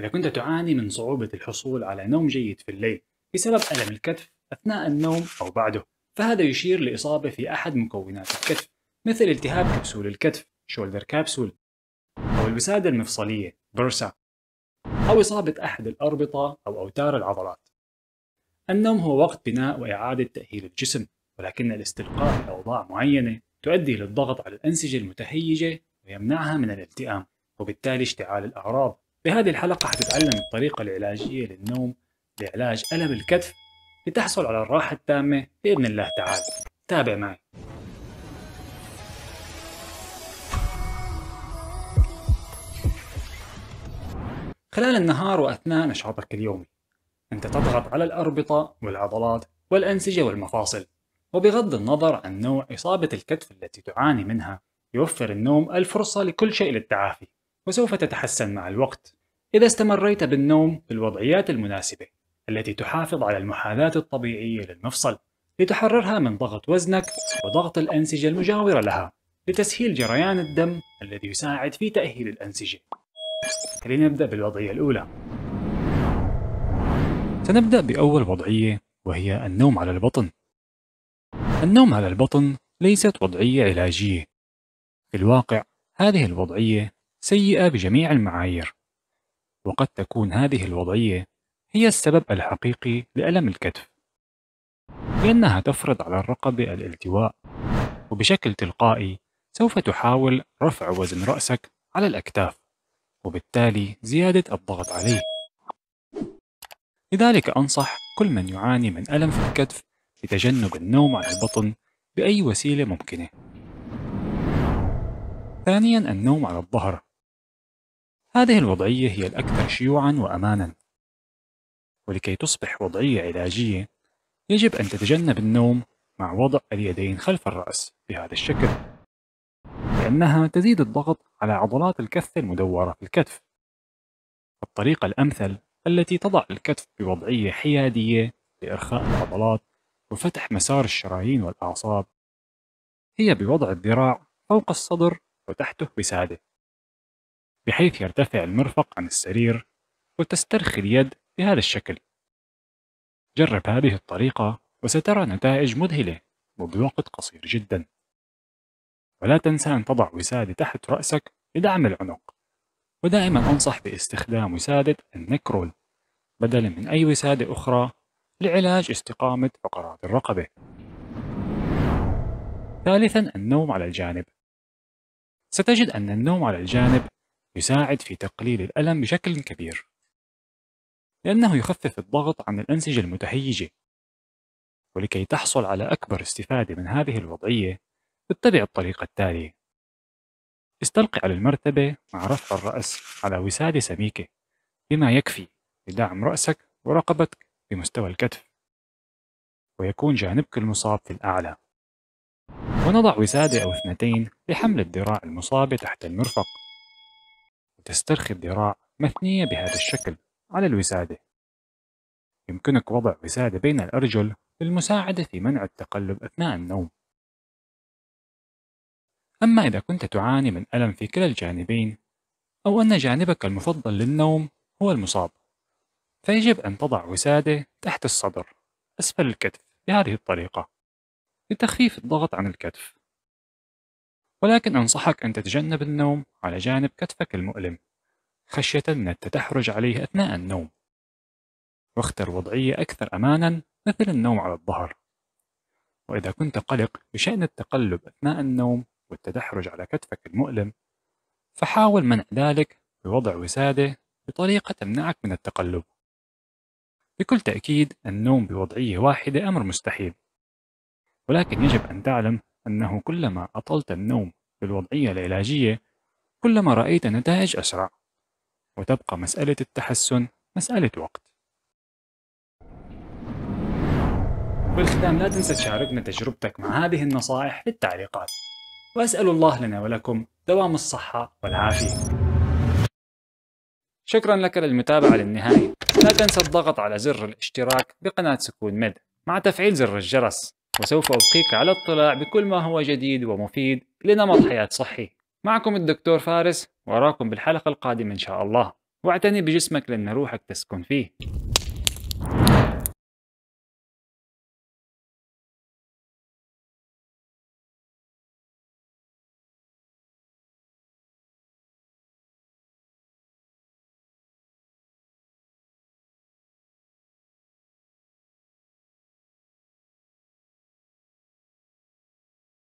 إذا كنت تعاني من صعوبة الحصول على نوم جيد في الليل بسبب ألم الكتف أثناء النوم أو بعده فهذا يشير لإصابة في أحد مكونات الكتف مثل التهاب كبسول الكتف شولدر كابسول أو الوسادة المفصلية برسا أو إصابة أحد الأربطة أو أوتار العضلات النوم هو وقت بناء وإعادة تأهيل الجسم ولكن الاستلقاء لأوضاع معينة تؤدي للضغط على الأنسجة المتهيجة ويمنعها من الالتئام وبالتالي اشتعال الأعراض في هذه الحلقة حتتعلم الطريقة العلاجية للنوم لعلاج ألم الكتف لتحصل على الراحة التامة بإذن الله تعالى تابع معي خلال النهار وأثناء نشاطك اليومي أنت تضغط على الأربطة والعضلات والأنسجة والمفاصل وبغض النظر عن نوع إصابة الكتف التي تعاني منها يوفر النوم الفرصة لكل شيء للتعافي وسوف تتحسن مع الوقت إذا استمريت بالنوم بالوضعيات المناسبة التي تحافظ على المحاذاة الطبيعية للمفصل لتحررها من ضغط وزنك وضغط الأنسجة المجاورة لها لتسهيل جريان الدم الذي يساعد في تأهيل الأنسجة خلينا نبدأ بالوضعية الأولى سنبدأ بأول وضعية وهي النوم على البطن النوم على البطن ليست وضعية علاجية في الواقع هذه الوضعية سيئة بجميع المعايير وقد تكون هذه الوضعية هي السبب الحقيقي لألم الكتف لأنها تفرض على الرقبة الالتواء وبشكل تلقائي سوف تحاول رفع وزن رأسك على الأكتاف وبالتالي زيادة الضغط عليه لذلك أنصح كل من يعاني من ألم في الكتف بتجنب النوم على البطن بأي وسيلة ممكنة ثانيا النوم على الظهر هذه الوضعية هي الأكثر شيوعًا وأمانًا، ولكي تصبح وضعية علاجية، يجب أن تتجنب النوم مع وضع اليدين خلف الرأس بهذا الشكل، لأنها تزيد الضغط على عضلات الكث المدورة في الكتف. الطريقة الأمثل التي تضع الكتف بوضعية حيادية لإرخاء العضلات وفتح مسار الشرايين والأعصاب هي بوضع الذراع فوق الصدر وتحته بساده بحيث يرتفع المرفق عن السرير وتسترخي اليد بهذا الشكل جرب هذه الطريقة وسترى نتائج مذهلة وبوقت قصير جدا ولا تنسى أن تضع وسادة تحت رأسك لدعم العنق ودائما أنصح باستخدام وسادة النكرول بدلا من أي وسادة أخرى لعلاج استقامة فقرات الرقبة ثالثا النوم على الجانب ستجد أن النوم على الجانب يساعد في تقليل الألم بشكل كبير لأنه يخفف الضغط عن الأنسجة المتهيجة ولكي تحصل على أكبر استفادة من هذه الوضعية اتبع الطريقة التالية استلقي على المرتبة مع رفع الرأس على وسادة سميكة بما يكفي لدعم رأسك ورقبتك بمستوى الكتف ويكون جانبك المصاب في الأعلى ونضع وسادة أو اثنتين لحمل الذراع المصابة تحت المرفق تسترخي الذراع مثنية بهذا الشكل على الوسادة يمكنك وضع وسادة بين الأرجل للمساعدة في منع التقلب أثناء النوم أما إذا كنت تعاني من ألم في كلا الجانبين أو أن جانبك المفضل للنوم هو المصاب فيجب أن تضع وسادة تحت الصدر أسفل الكتف بهذه الطريقة لتخفيف الضغط عن الكتف ولكن أنصحك أن تتجنب النوم على جانب كتفك المؤلم خشية من التدحرج عليه أثناء النوم واختر وضعية أكثر أمانا مثل النوم على الظهر وإذا كنت قلق بشأن التقلب أثناء النوم والتدحرج على كتفك المؤلم فحاول منع ذلك بوضع وسادة بطريقة تمنعك من التقلب بكل تأكيد النوم بوضعية واحدة أمر مستحيل ولكن يجب أن تعلم أنه كلما أطلت النوم في الوضعية العلاجية كلما رأيت النتائج أسرع وتبقى مسألة التحسن مسألة وقت بالختام لا تنسى تشاركنا تجربتك مع هذه النصائح في التعليقات وأسأل الله لنا ولكم دوام الصحة والعافية شكرا لك للمتابعة للنهاية لا تنسى الضغط على زر الاشتراك بقناة سكون ميد مع تفعيل زر الجرس وسوف أبقيك على اطلاع بكل ما هو جديد ومفيد لنمط حياة صحي معكم الدكتور فارس وأراكم بالحلقة القادمة إن شاء الله واعتني بجسمك لأن روحك تسكن فيه